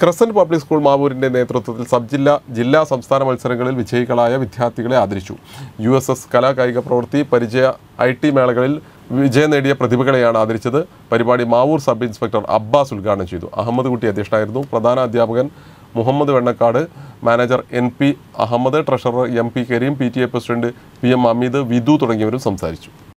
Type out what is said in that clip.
crescent public school മാവൂരിൻ്റെ നേതൃത്വത്തിൽ sub ജില്ല ജില്ലാ സംസ്ഥാന മത്സരങ്ങളിൽ വിജയികളായ വിദ്യാർത്ഥികളെ ആദരിച്ചു യു എസ് എസ് കലാകായിക പ്രവൃത്തി പരിചയ ഐ ടി മേളകളിൽ വിജയം നേടിയ പ്രതിഭകളെയാണ് ആദരിച്ചത് പരിപാടി മാവൂർ സബ് ഇൻസ്പെക്ടർ അബ്ബാസ് ഉദ്ഘാടനം ചെയ്തു അഹമ്മദ് കുട്ടി അധ്യക്ഷനായിരുന്നു പ്രധാന അധ്യാപകൻ Muhammad Vennakkad manager N P Ahammed treasurer M P Kareem P T A president P M Ameed Vidhu തുടങ്ങിയവരും സംസാരിച്ചു